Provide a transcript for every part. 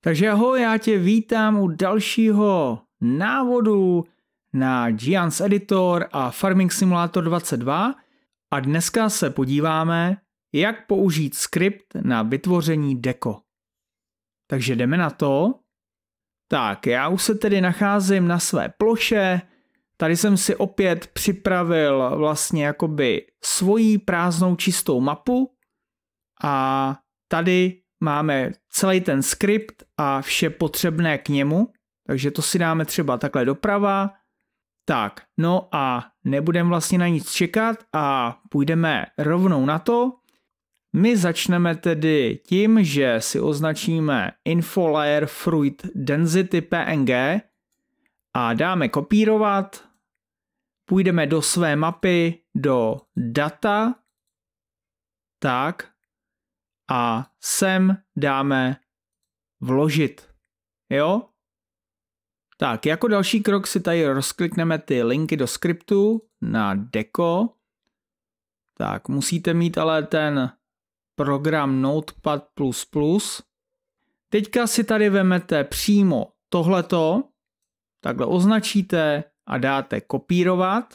Takže ahoj, já tě vítám u dalšího návodu na Giants Editor a Farming Simulator 22 a dneska se podíváme, jak použít skript na vytvoření deko. Takže jdeme na to. Tak, já už se tedy nacházím na své ploše, Tady jsem si opět připravil vlastně jakoby svoji prázdnou čistou mapu a tady máme celý ten skript a vše potřebné k němu, takže to si dáme třeba takhle doprava. Tak, no a nebudeme vlastně na nic čekat a půjdeme rovnou na to. My začneme tedy tím, že si označíme info layer fruit density png a dáme kopírovat. Půjdeme do své mapy, do data, tak, a sem dáme vložit. Jo? Tak, jako další krok si tady rozklikneme ty linky do skriptu na deko. Tak, musíte mít ale ten program Notepad++. Teďka si tady vemete přímo tohleto, takhle označíte a dáte kopírovat.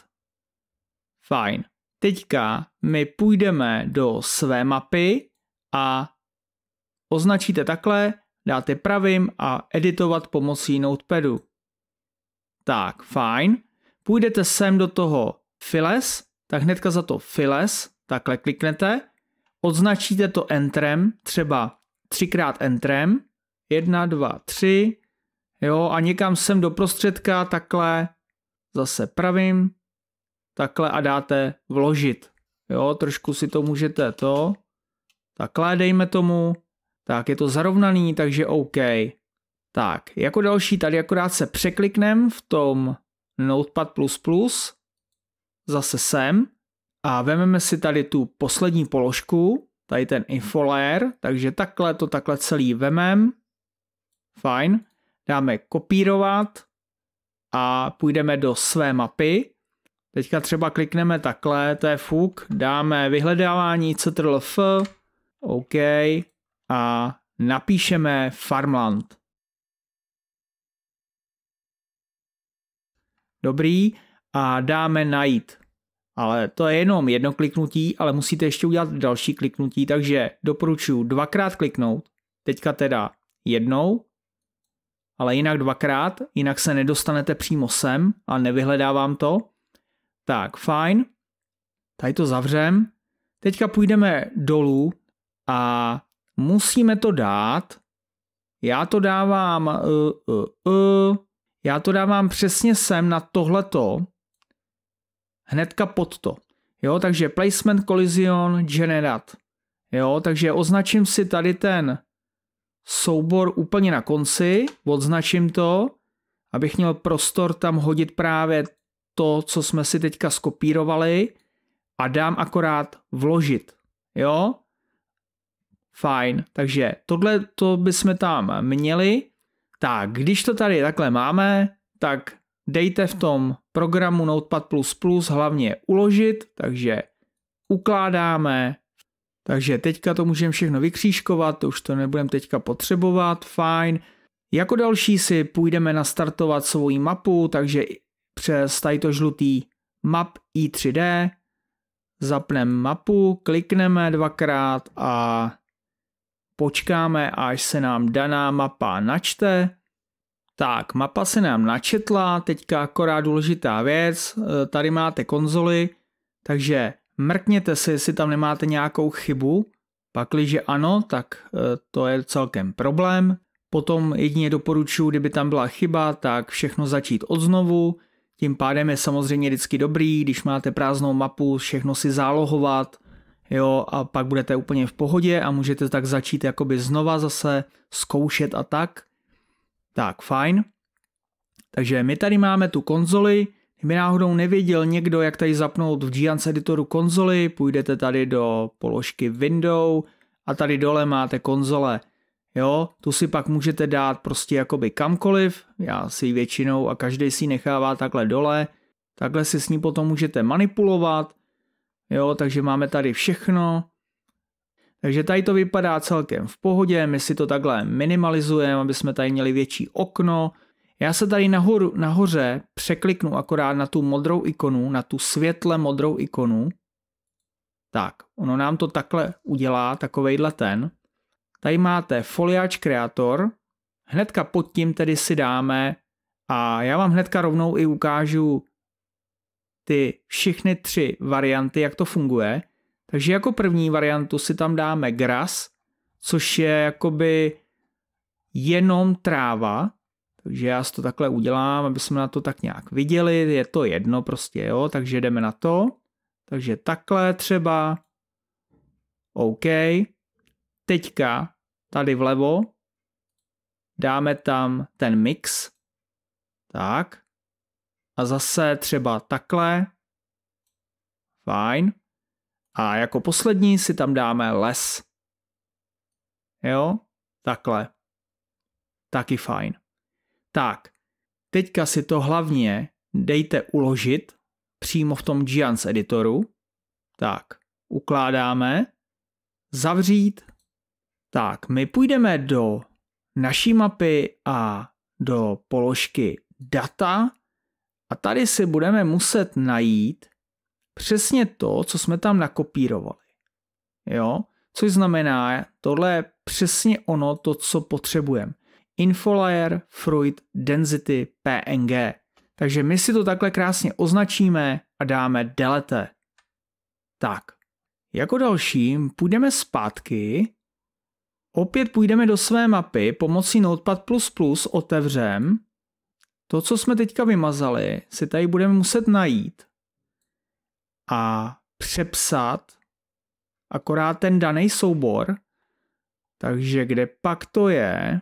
Fajn. Teďka my půjdeme do své mapy, a označíte takhle, dáte pravým a editovat pomocí notepadu. Tak, fajn. Půjdete sem do toho Files, tak hnedka za to Files, takhle kliknete, označíte to Enterem, třeba třikrát Enterem, jedna, dva, tři, jo, a někam sem do prostředka, takhle, zase pravým, takhle a dáte vložit. Jo, trošku si to můžete to Takhle dejme tomu. Tak je to zarovnaný, takže OK. Tak, jako další tady akorát se překliknem v tom Notepad++, zase sem a vememe si tady tu poslední položku, tady ten infolayer, takže takhle to takhle celý vemem. Fajn. Dáme kopírovat a půjdeme do své mapy. Teďka třeba klikneme takhle, to je fuk, dáme vyhledávání CTRL F, OK. A napíšeme Farmland. Dobrý. A dáme najít. Ale to je jenom jedno kliknutí, ale musíte ještě udělat další kliknutí, takže doporučuji dvakrát kliknout. Teďka teda jednou, ale jinak dvakrát, jinak se nedostanete přímo sem a nevyhledávám to. Tak, fajn. Tady to zavřem. Teďka půjdeme dolů a musíme to dát. Já to dávám, uh, uh, uh, já to dávám přesně sem na tohleto, hnedka pod to. Jo, takže placement collision generat. Jo, takže označím si tady ten soubor úplně na konci, odznačím to, abych měl prostor tam hodit právě to, co jsme si teďka skopírovali a dám akorát vložit. Jo? Fajn, takže tohle to bychom tam měli. Tak, když to tady takhle máme, tak dejte v tom programu Notepad++ hlavně uložit, takže ukládáme, takže teďka to můžeme všechno vykřížkovat, to už to nebudeme teďka potřebovat, fajn. Jako další si půjdeme nastartovat svoji mapu, takže přes tadyto žlutý map i 3D, zapneme mapu, klikneme dvakrát a počkáme, až se nám daná mapa načte. Tak, mapa se nám načetla, teďka akorát důležitá věc, e, tady máte konzoly, takže mrkněte si, jestli tam nemáte nějakou chybu, pakliže ano, tak e, to je celkem problém. Potom jedině doporučuji, kdyby tam byla chyba, tak všechno začít od znovu, tím pádem je samozřejmě vždycky dobrý, když máte prázdnou mapu, všechno si zálohovat, jo, a pak budete úplně v pohodě a můžete tak začít jakoby znova zase zkoušet a tak. Tak, fajn. Takže my tady máme tu konzoli, kdyby náhodou nevěděl někdo, jak tady zapnout v Giants Editoru konzoli, půjdete tady do položky Window a tady dole máte konzole. Jo, tu si pak můžete dát prostě jakoby kamkoliv, já si ji většinou a každý si ji nechává takhle dole, takhle si s ní potom můžete manipulovat, Jo, takže máme tady všechno. Takže tady to vypadá celkem v pohodě, my si to takhle minimalizujeme, aby jsme tady měli větší okno. Já se tady nahoru, nahoře překliknu akorát na tu modrou ikonu, na tu světle modrou ikonu. Tak, ono nám to takhle udělá, takovejhle ten. Tady máte foliáč kreator. hnedka pod tím tedy si dáme a já vám hnedka rovnou i ukážu ty všechny tři varianty, jak to funguje. Takže jako první variantu si tam dáme gras, což je jakoby jenom tráva, takže já to takhle udělám, aby jsme na to tak nějak viděli, je to jedno prostě, jo, takže jdeme na to. Takže takhle třeba, OK, teďka tady vlevo dáme tam ten mix, tak, a zase třeba takhle. Fajn. A jako poslední si tam dáme les. Jo, takhle. Taky fajn. Tak, teďka si to hlavně dejte uložit přímo v tom Giants editoru. Tak, ukládáme. Zavřít. Tak, my půjdeme do naší mapy a do položky data a tady si budeme muset najít přesně to, co jsme tam nakopírovali. Jo? Což znamená, tohle je přesně ono, to, co potřebujeme. Infolayer, Fruit, Density, PNG. Takže my si to takhle krásně označíme a dáme delete. Tak, jako dalším půjdeme zpátky, opět půjdeme do své mapy, pomocí Notepad++ otevřem to, co jsme teďka vymazali, si tady budeme muset najít a přepsat akorát ten daný soubor. Takže kde pak to je?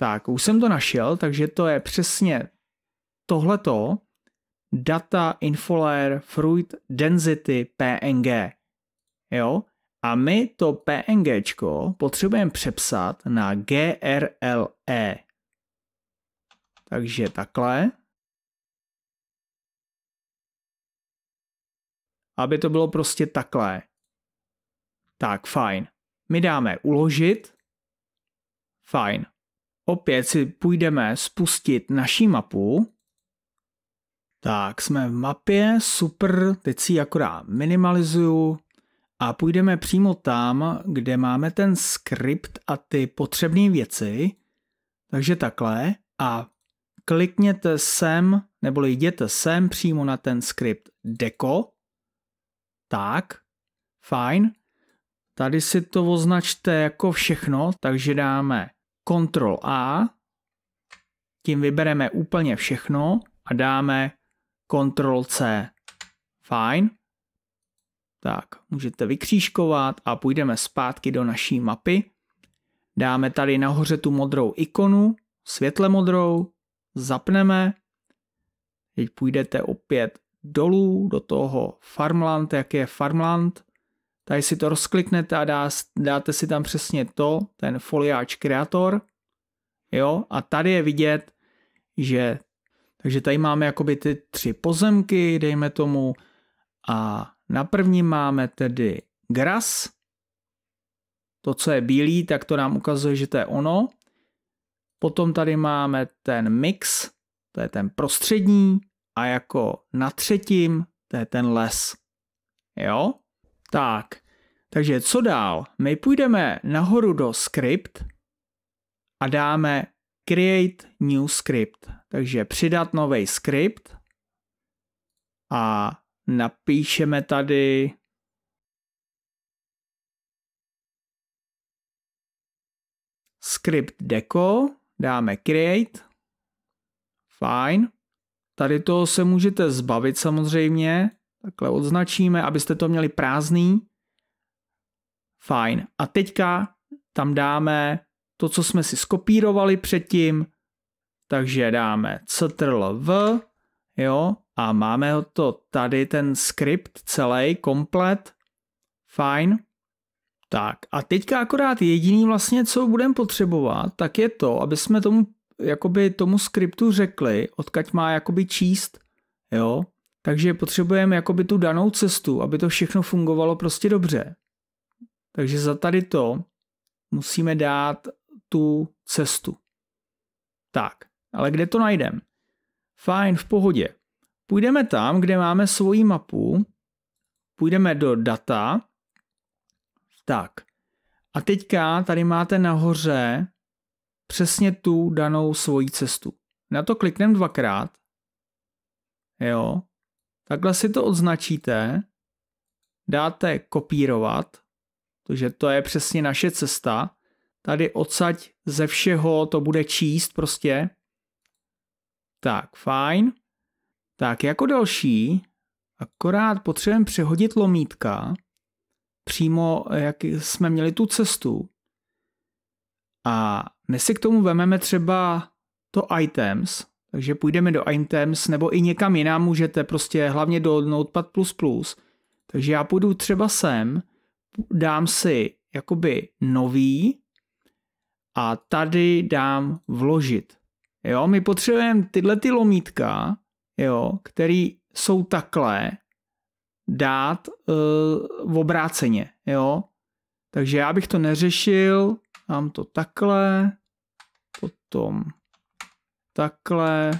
Tak, už jsem to našel, takže to je přesně tohleto. Data, infolayer, fruit, density, PNG. Jo? A my to PNGčko potřebujeme přepsat na GRLE. Takže takhle. Aby to bylo prostě takhle. Tak, fajn. My dáme uložit. Fajn. Opět si půjdeme spustit naší mapu. Tak, jsme v mapě, super, teď si ji akorát minimalizuju a půjdeme přímo tam, kde máme ten skript a ty potřebné věci. Takže takhle a klikněte sem, nebo jděte sem přímo na ten skript deko. Tak, fajn. Tady si to označte jako všechno, takže dáme Ctrl A, tím vybereme úplně všechno a dáme Ctrl C. Fajn. Tak, můžete vykřížkovat a půjdeme zpátky do naší mapy. Dáme tady nahoře tu modrou ikonu, světle modrou, zapneme, teď půjdete opět dolů do toho farmland, jak je farmland, tady si to rozkliknete a dá, dáte si tam přesně to, ten foliáč kreator, jo, a tady je vidět, že, takže tady máme jakoby ty tři pozemky, dejme tomu, a na první máme tedy gras, to, co je bílý, tak to nám ukazuje, že to je ono. Potom tady máme ten mix, to je ten prostřední a jako na třetím, to je ten les. Jo? Tak, takže co dál? My půjdeme nahoru do script a dáme create new script. Takže přidat nový script a napíšeme tady script deco dáme create, fajn. Tady toho se můžete zbavit samozřejmě, takhle odznačíme, abyste to měli prázdný, fajn. A teďka tam dáme to, co jsme si skopírovali předtím, takže dáme ctrl v, jo, a máme to tady ten skript celý, komplet, fajn. Tak a teďka akorát jediný vlastně, co budeme potřebovat, tak je to, aby jsme tomu, jakoby tomu skriptu řekli, odkaď má jakoby číst, jo. Takže potřebujeme jakoby tu danou cestu, aby to všechno fungovalo prostě dobře. Takže za tady to musíme dát tu cestu. Tak, ale kde to najdeme? Fajn, v pohodě. Půjdeme tam, kde máme svoji mapu, půjdeme do data, tak. A teďka tady máte nahoře přesně tu danou svoji cestu. Na to kliknem dvakrát. Jo. Takhle si to odznačíte. Dáte kopírovat, protože to je přesně naše cesta. Tady odsaď ze všeho to bude číst prostě. Tak, fajn. Tak jako další, akorát potřebujeme přehodit lomítka přímo, jak jsme měli tu cestu. A my si k tomu vememe třeba to items, takže půjdeme do items nebo i někam jinam můžete, prostě hlavně do Notepad++. Takže já půjdu třeba sem, dám si jakoby nový a tady dám vložit. Jo, my potřebujeme tyhle ty lomítka, jo, který jsou takhle dát uh, eh, v obráceně, jo. Takže já bych to neřešil, mám to takhle, potom takhle,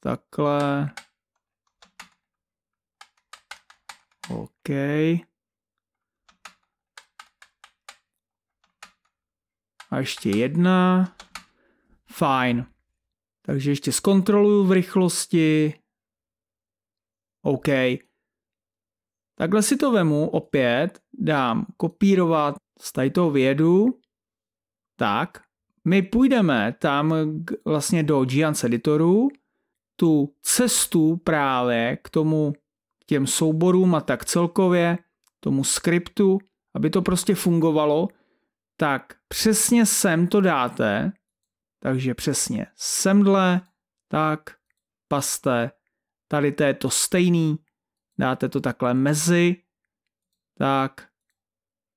takhle, OK. A ještě jedna. Fajn. Takže ještě zkontroluju v rychlosti. OK. Takhle si to vemu opět, dám kopírovat z tady toho vědu, tak my půjdeme tam vlastně do Giants editoru, tu cestu právě k tomu, k těm souborům a tak celkově, tomu skriptu, aby to prostě fungovalo, tak přesně sem to dáte, takže přesně semdle, tak, paste, Tady to je to stejný. Dáte to takhle mezi. Tak.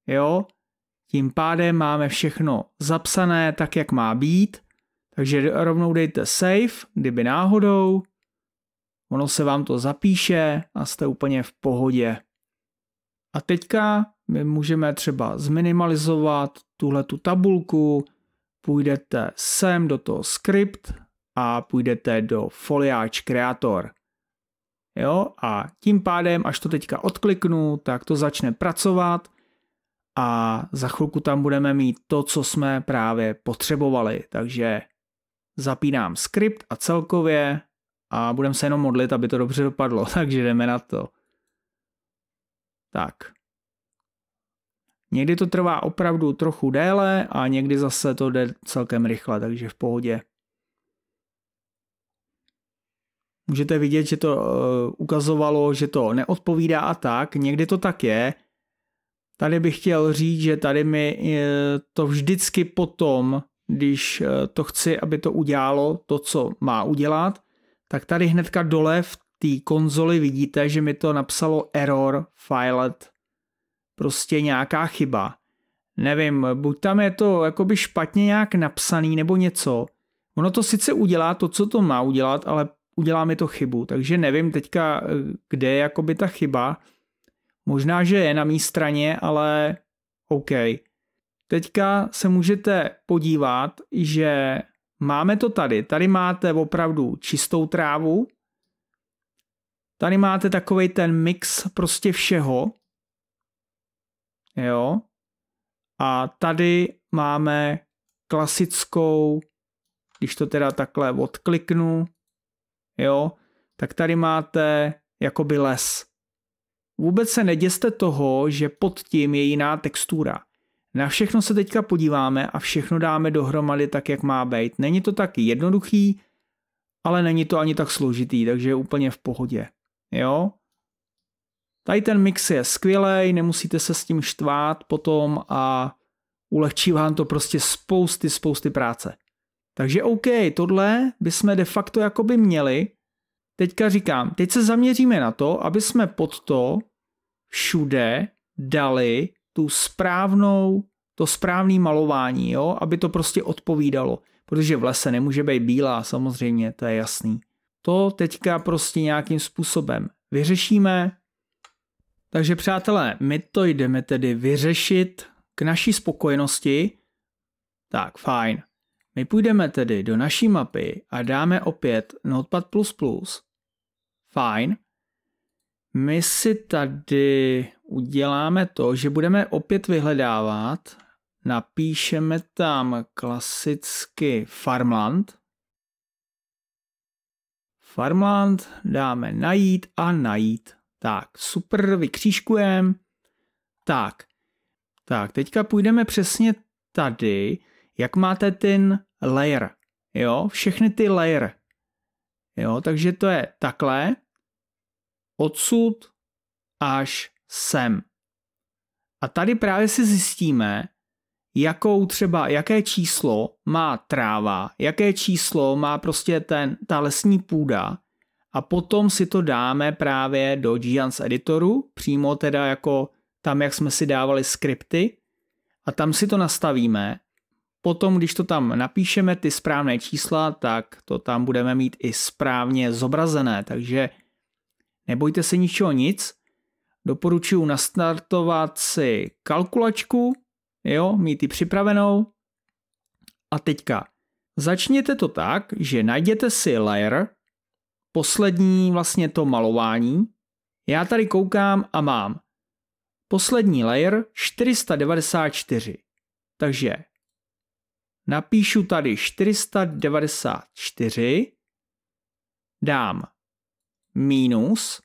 Jo. Tím pádem máme všechno zapsané tak, jak má být. Takže rovnou dejte save, kdyby náhodou. Ono se vám to zapíše a jste úplně v pohodě. A teďka my můžeme třeba zminimalizovat tuhle tu tabulku, půjdete sem do toho script a půjdete do foliáč kreator. Jo? A tím pádem, až to teďka odkliknu, tak to začne pracovat a za chvilku tam budeme mít to, co jsme právě potřebovali. Takže zapínám skript a celkově a budeme se jenom modlit, aby to dobře dopadlo, takže jdeme na to. Tak. Někdy to trvá opravdu trochu déle a někdy zase to jde celkem rychle, takže v pohodě. Můžete vidět, že to eh, ukazovalo, že to neodpovídá a tak. Někdy to tak je. Tady bych chtěl říct, že tady mi eh, to vždycky potom, když eh, to chci, aby to udělalo to, co má udělat, tak tady hnedka dole v té konzoli vidíte, že mi to napsalo error filet. Prostě nějaká chyba. Nevím, buď tam je to jakoby špatně nějak napsaný nebo něco. Ono to sice udělá to, co to má udělat, ale udělá mi to chybu, takže nevím teďka, eh, kde je jakoby ta chyba. Možná, že je na mý straně, ale OK. Teďka se můžete podívat, že máme to tady. Tady máte opravdu čistou trávu. Tady máte takový ten mix prostě všeho. Jo. A tady máme klasickou, když to teda takhle odkliknu, jo, tak tady máte jakoby les. Vůbec se neděste toho, že pod tím je jiná textura. Na všechno se teďka podíváme a všechno dáme dohromady tak, jak má být. Není to tak jednoduchý, ale není to ani tak složitý, takže je úplně v pohodě. Jo? Tady ten mix je skvělý, nemusíte se s tím štvát potom a ulehčí vám to prostě spousty, spousty práce. Takže OK, tohle bychom de facto jakoby měli. Teďka říkám, teď se zaměříme na to, aby jsme pod to všude dali tu správnou, to správné malování, jo? aby to prostě odpovídalo. Protože v lese nemůže být bílá, samozřejmě, to je jasný. To teďka prostě nějakým způsobem vyřešíme. Takže přátelé, my to jdeme tedy vyřešit k naší spokojenosti. Tak, fajn. My půjdeme tedy do naší mapy a dáme opět Notepad++. Fajn. My si tady uděláme to, že budeme opět vyhledávat, napíšeme tam klasicky farmland. Farmland dáme najít a najít. Tak, super, vykřížkujeme. Tak, tak, teďka půjdeme přesně tady jak máte ten layer, jo, všechny ty layer, jo, takže to je takhle, odsud až sem. A tady právě si zjistíme, jakou třeba, jaké číslo má tráva, jaké číslo má prostě ten, ta lesní půda a potom si to dáme právě do Giants editoru, přímo teda jako tam, jak jsme si dávali skripty a tam si to nastavíme Potom, když to tam napíšeme, ty správné čísla, tak to tam budeme mít i správně zobrazené, takže nebojte se ničeho nic. Doporučuji nastartovat si kalkulačku, jo, mít ji připravenou. A teďka začněte to tak, že najděte si layer, poslední vlastně to malování. Já tady koukám a mám poslední layer 494. Takže Napíšu tady 494, dám minus,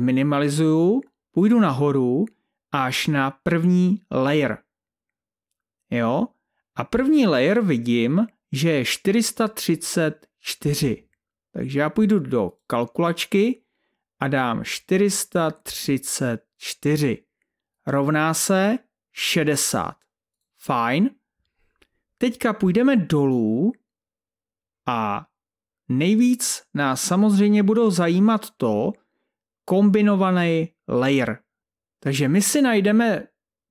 minimalizuju, půjdu nahoru až na první layer. Jo? A první layer vidím, že je 434. Takže já půjdu do kalkulačky a dám 434. Rovná se 60. Fajn. Teďka půjdeme dolů a nejvíc nás samozřejmě budou zajímat to kombinovaný layer. Takže my si najdeme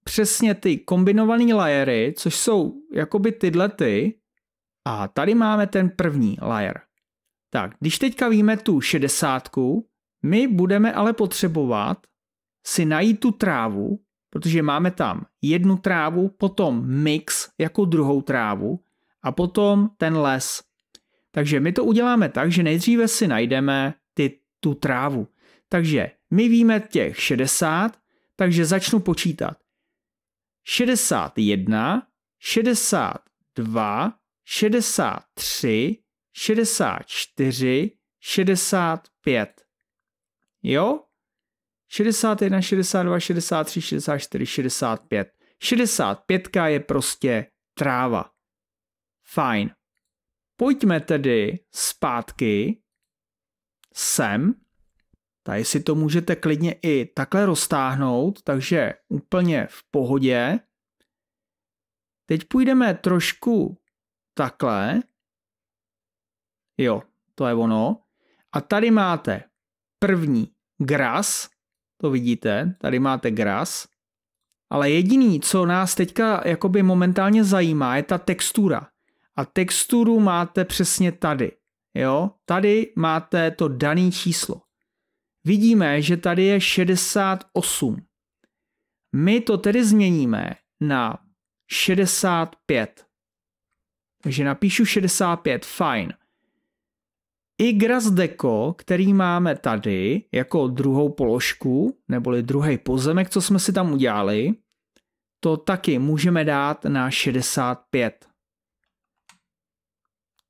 přesně ty kombinované layery, což jsou jakoby tyhle ty. A tady máme ten první layer. Tak, když teďka víme tu šedesátku, my budeme ale potřebovat si najít tu trávu, protože máme tam jednu trávu, potom mix jako druhou trávu a potom ten les. Takže my to uděláme tak, že nejdříve si najdeme ty, tu trávu. Takže my víme těch 60, takže začnu počítat. 61, 62, 63, 64, 65. Jo? 61, 62, 63, 64, 65. 65 je prostě tráva. Fajn. Pojďme tedy zpátky sem. Tady si to můžete klidně i takhle roztáhnout, takže úplně v pohodě. Teď půjdeme trošku takhle. Jo, to je ono. A tady máte první gras, to vidíte, tady máte gras, ale jediný, co nás teďka jakoby momentálně zajímá, je ta textura. A texturu máte přesně tady. Jo? Tady máte to dané číslo. Vidíme, že tady je 68. My to tedy změníme na 65. Takže napíšu 65, fajn i grazdeko, který máme tady jako druhou položku, neboli druhý pozemek, co jsme si tam udělali, to taky můžeme dát na 65.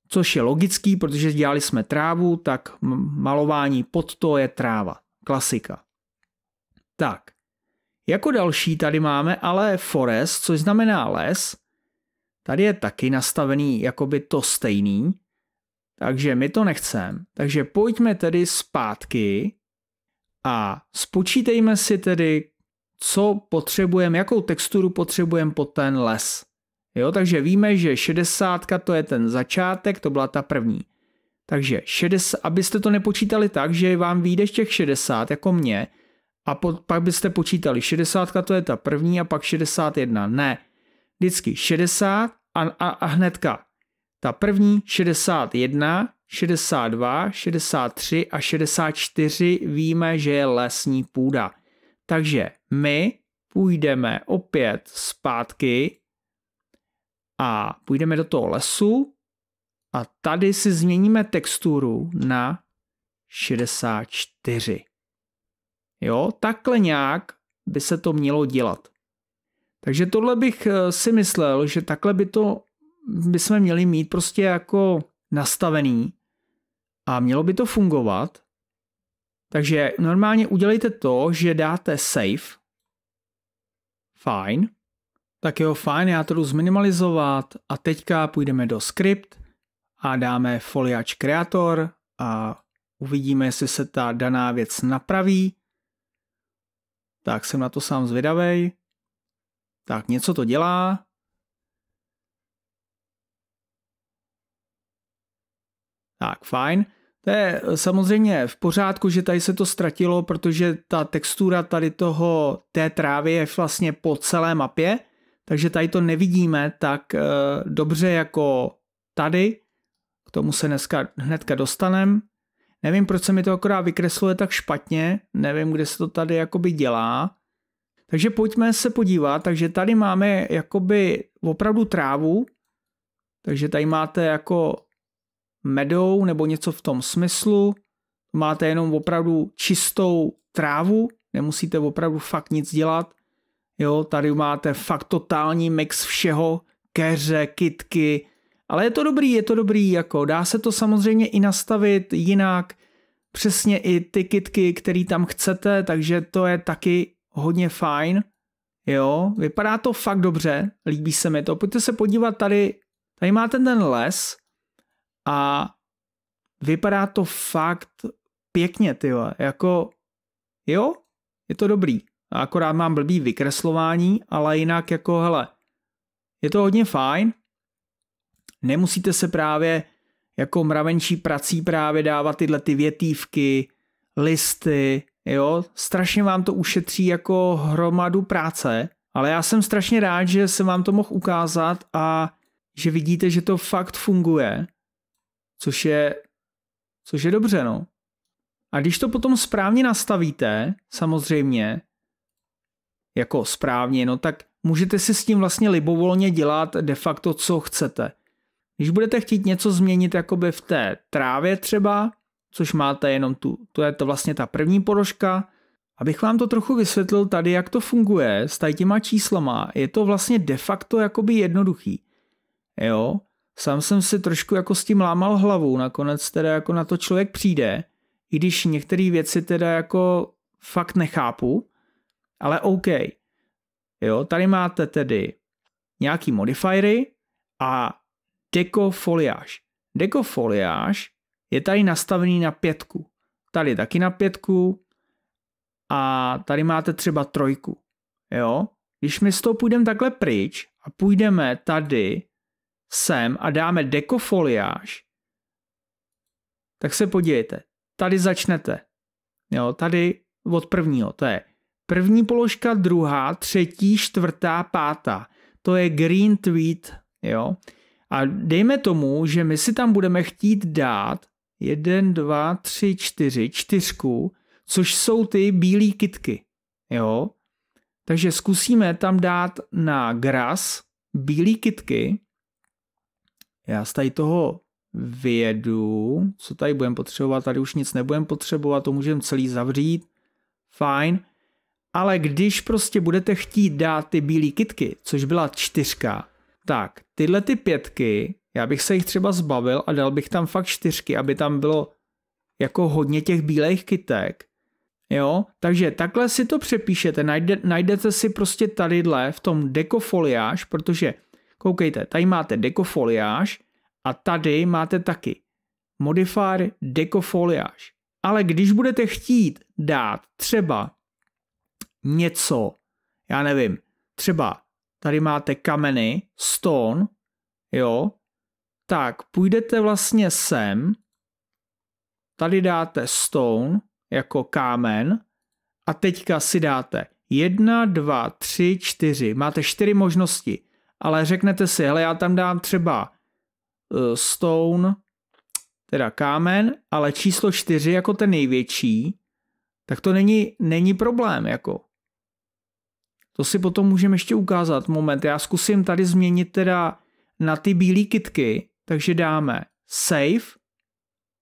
Což je logický, protože dělali jsme trávu, tak malování pod to je tráva. Klasika. Tak. Jako další tady máme ale forest, což znamená les. Tady je taky nastavený jakoby to stejný, takže my to nechceme. Takže pojďme tedy zpátky a spočítejme si tedy, co potřebujeme, jakou texturu potřebujeme pod ten les. Jo, takže víme, že 60 to je ten začátek, to byla ta první. Takže 60, abyste to nepočítali tak, že vám vyjde z těch 60 jako mě a po, pak byste počítali 60 to je ta první a pak 61. Ne, vždycky 60 a, a, a hnedka ta první 61, 62, 63 a 64 víme, že je lesní půda. Takže my půjdeme opět zpátky a půjdeme do toho lesu a tady si změníme texturu na 64. Jo, takhle nějak by se to mělo dělat. Takže tohle bych eh, si myslel, že takhle by to jsme měli mít prostě jako nastavený a mělo by to fungovat. Takže normálně udělejte to, že dáte save. Fine. Tak jo, fajn, já to jdu zminimalizovat a teďka půjdeme do script a dáme foliač creator a uvidíme, jestli se ta daná věc napraví. Tak jsem na to sám zvědavej. Tak něco to dělá, Tak, fajn. To je eh, samozřejmě v pořádku, že tady se to ztratilo, protože ta textura tady toho, té trávy je vlastně po celé mapě, takže tady to nevidíme tak e, dobře jako tady. K tomu se dneska hnedka dostanem. Nevím, proč se mi to akorát vykresluje tak špatně, nevím, kde se to tady jakoby dělá. Takže pojďme se podívat, takže tady máme jakoby opravdu trávu, takže tady máte jako medou nebo něco v tom smyslu. Máte jenom opravdu čistou trávu, nemusíte opravdu fakt nic dělat. Jo, tady máte fakt totální mix všeho, keře, kitky, ale je to dobrý, je to dobrý, jako dá se to samozřejmě i nastavit jinak, přesně i ty kitky, který tam chcete, takže to je taky hodně fajn. Jo, vypadá to fakt dobře, líbí se mi to. Pojďte se podívat tady, tady máte ten les, a vypadá to fakt pěkně, ty jako jo, je to dobrý. Akorát mám blbý vykreslování, ale jinak jako hele, je to hodně fajn. Nemusíte se právě jako mravenčí prací právě dávat tyhle ty větývky, listy, jo, strašně vám to ušetří jako hromadu práce, ale já jsem strašně rád, že jsem vám to mohl ukázat a že vidíte, že to fakt funguje což je, což je dobře, no. A když to potom správně nastavíte, samozřejmě, jako správně, no tak můžete si s tím vlastně libovolně dělat de facto, co chcete. Když budete chtít něco změnit jakoby v té trávě třeba, což máte jenom tu, to je to vlastně ta první porožka, abych vám to trochu vysvětlil tady, jak to funguje s tady těma číslama, je to vlastně de facto jakoby jednoduchý. Jo, sám jsem si trošku jako s tím lámal hlavu, nakonec teda jako na to člověk přijde, i když některé věci teda jako fakt nechápu, ale OK. Jo, tady máte tedy nějaký modifiery a dekofoliáž. Dekofoliáž je tady nastavený na pětku. Tady taky na pětku a tady máte třeba trojku. Jo? Když my s tou půjdeme takhle pryč a půjdeme tady sem a dáme dekofoliáž, tak se podívejte. Tady začnete. Jo, tady od prvního, to je první položka, druhá, třetí, čtvrtá, pátá. To je green tweet, jo. A dejme tomu, že my si tam budeme chtít dát jeden, dva, tři, čtyři čtyřku, což jsou ty bílé kitky, jo. Takže zkusíme tam dát na gras bílé kitky já z tady toho vyjedu, co tady budeme potřebovat, tady už nic nebudeme potřebovat, to můžeme celý zavřít, fajn, ale když prostě budete chtít dát ty bílé kitky, což byla čtyřka, tak tyhle ty pětky, já bych se jich třeba zbavil a dal bych tam fakt čtyřky, aby tam bylo jako hodně těch bílých kytek. Jo, takže takhle si to přepíšete, najde, najdete si prostě tadyhle v tom dekofoliáž, protože Koukejte, tady máte dekofoliáž a tady máte taky modifier dekofoliáž. Ale když budete chtít dát třeba něco, já nevím, třeba tady máte kameny, stone, jo, tak půjdete vlastně sem, tady dáte stone jako kámen a teďka si dáte 1, 2, 3, 4. Máte čtyři možnosti ale řeknete si, hele, já tam dám třeba eh, stone, teda kámen, ale číslo 4 jako ten největší, tak to není, není problém, jako. To si potom můžeme ještě ukázat. Moment, já zkusím tady změnit teda na ty bílé kitky, takže dáme save,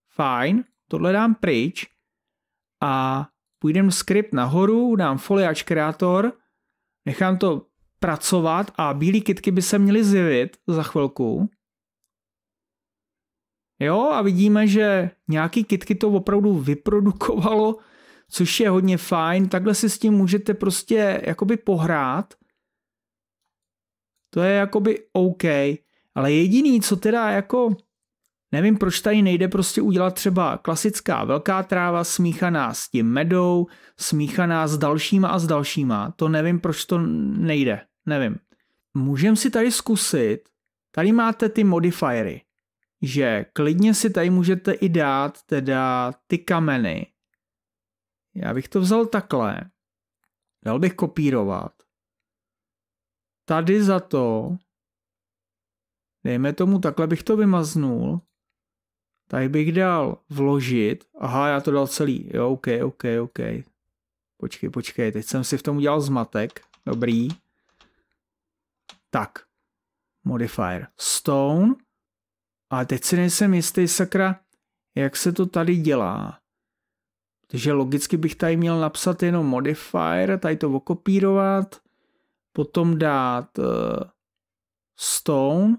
fine, tohle dám pryč a půjdem script nahoru, dám foliage creator, nechám to pracovat a bílé kitky by se měly zjevit za chvilku. Jo, a vidíme, že nějaký kitky to opravdu vyprodukovalo, což je hodně fajn. Takhle si s tím můžete prostě jakoby pohrát. To je jakoby OK. Ale jediný, co teda jako Nevím, proč tady nejde prostě udělat třeba klasická velká tráva smíchaná s tím medou, smíchaná s dalšíma a s dalšíma. To nevím, proč to nejde. Nevím. Můžem si tady zkusit, tady máte ty modifiery, že klidně si tady můžete i dát teda ty kameny. Já bych to vzal takhle. Dal bych kopírovat. Tady za to, dejme tomu, takhle bych to vymaznul tak bych dal vložit, aha, já to dal celý, jo, ok, ok, ok. Počkej, počkej, teď jsem si v tom udělal zmatek, dobrý. Tak, modifier, stone, a teď si nejsem jistý, sakra, jak se to tady dělá. Takže logicky bych tady měl napsat jenom modifier, tady to okopírovat, potom dát uh, stone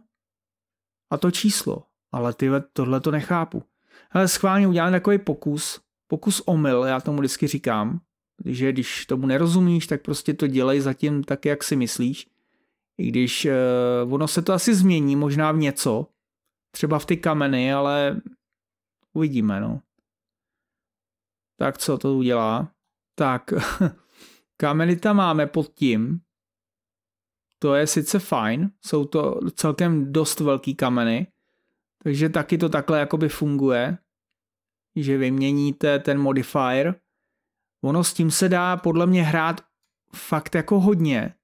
a to číslo. Ale tyhle, tohle to nechápu. Ale schválně udělám takový pokus, pokus omyl, já tomu vždycky říkám, že když tomu nerozumíš, tak prostě to dělej zatím tak, jak si myslíš. I když uh, ono se to asi změní, možná v něco, třeba v ty kameny, ale uvidíme, no. Tak co to udělá? Tak, kameny tam máme pod tím. To je sice fajn, jsou to celkem dost velký kameny, takže taky to takhle jakoby funguje, že vyměníte ten modifier. Ono s tím se dá podle mě hrát fakt jako hodně.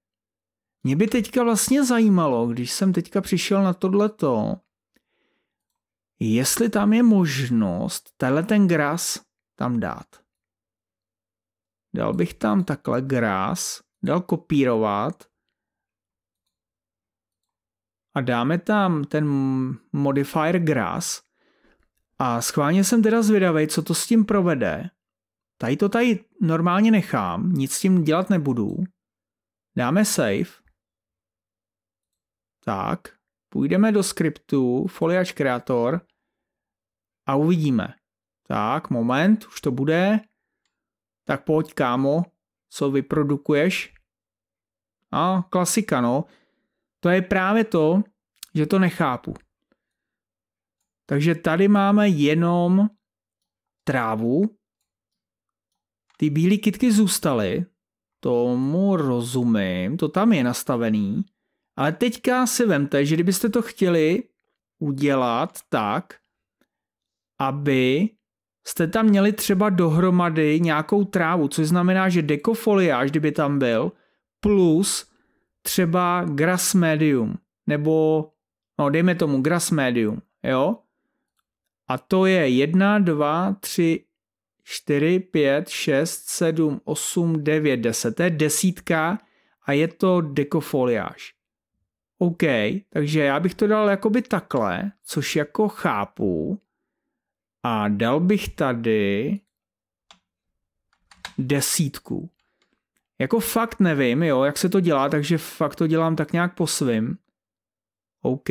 Mě by teďka vlastně zajímalo, když jsem teďka přišel na tohleto, jestli tam je možnost tenhle ten gras tam dát. Dal bych tam takhle gras, dal kopírovat a dáme tam ten modifier grass a schválně jsem teda zvědavý, co to s tím provede. Tady to tady normálně nechám, nic s tím dělat nebudu. Dáme save. Tak, půjdeme do skriptu Foliage Creator a uvidíme. Tak, moment, už to bude. Tak pojď, kámo, co vyprodukuješ? A, klasika, no to je právě to, že to nechápu. Takže tady máme jenom trávu. Ty bílé kitky zůstaly, tomu rozumím, to tam je nastavený. Ale teďka si vemte, že kdybyste to chtěli udělat tak, aby jste tam měli třeba dohromady nějakou trávu, což znamená, že dekofoliáž, kdyby tam byl, plus třeba grass medium, nebo no dejme tomu grass medium, jo? A to je 1, 2, 3, 4, 5, 6, 7, 8, 9, 10. To je desítka a je to dekofoliáž. OK, takže já bych to dal jakoby takhle, což jako chápu. A dal bych tady desítku. Jako fakt nevím, jo, jak se to dělá, takže fakt to dělám tak nějak po svým. OK,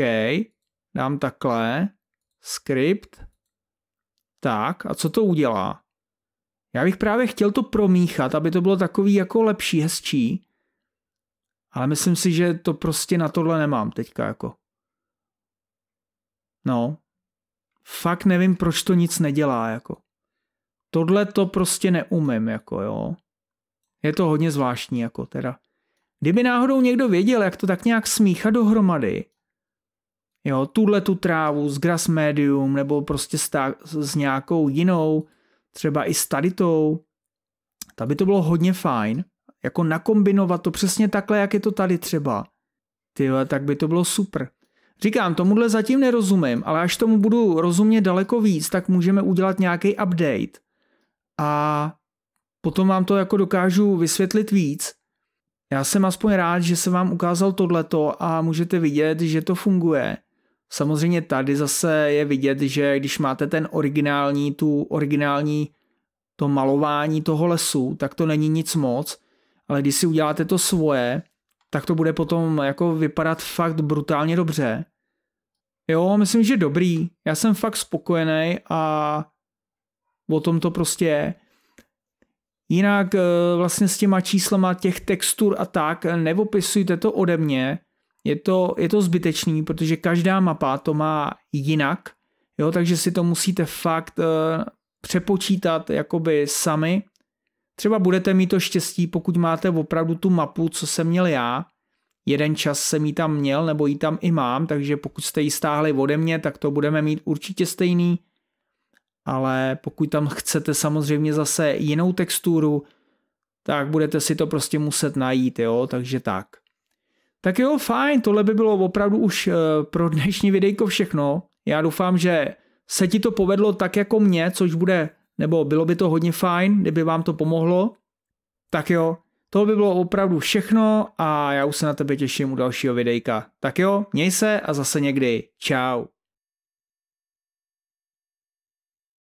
dám takhle, script, tak, a co to udělá? Já bych právě chtěl to promíchat, aby to bylo takový jako lepší, hezčí, ale myslím si, že to prostě na tohle nemám teďka jako. No, fakt nevím, proč to nic nedělá jako. Tohle to prostě neumím jako jo. Je to hodně zvláštní jako teda. Kdyby náhodou někdo věděl, jak to tak nějak smíchat dohromady, jo, tuhle tu trávu z grass medium nebo prostě s, ta, s nějakou jinou, třeba i s tou, tak by to bylo hodně fajn, jako nakombinovat to přesně takhle, jak je to tady třeba. Tyhle, tak by to bylo super. Říkám, tomuhle zatím nerozumím, ale až tomu budu rozumět daleko víc, tak můžeme udělat nějaký update a potom vám to jako dokážu vysvětlit víc. Já jsem aspoň rád, že se vám ukázal tohleto a můžete vidět, že to funguje. Samozřejmě tady zase je vidět, že když máte ten originální, tu originální to malování toho lesu, tak to není nic moc, ale když si uděláte to svoje, tak to bude potom jako vypadat fakt brutálně dobře. Jo, myslím, že dobrý. Já jsem fakt spokojený a o tom to prostě je. Jinak eh, vlastně s těma číslama těch textur a tak eh, neopisujte to ode mě, je to, je to zbytečný, protože každá mapa to má jinak, jo, takže si to musíte fakt eh, přepočítat jakoby sami. Třeba budete mít to štěstí, pokud máte opravdu tu mapu, co jsem měl já. Jeden čas jsem ji tam měl, nebo ji tam i mám, takže pokud jste ji stáhli ode mě, tak to budeme mít určitě stejný ale pokud tam chcete samozřejmě zase jinou texturu, tak budete si to prostě muset najít, jo, takže tak. Tak jo, fajn, tohle by bylo opravdu už eh, pro dnešní videjko všechno. Já doufám, že se ti to povedlo tak jako mě, což bude, nebo bylo by to hodně fajn, kdyby vám to pomohlo. Tak jo, to by bylo opravdu všechno a já už se na tebe těším u dalšího videjka. Tak jo, měj se a zase někdy. Čau.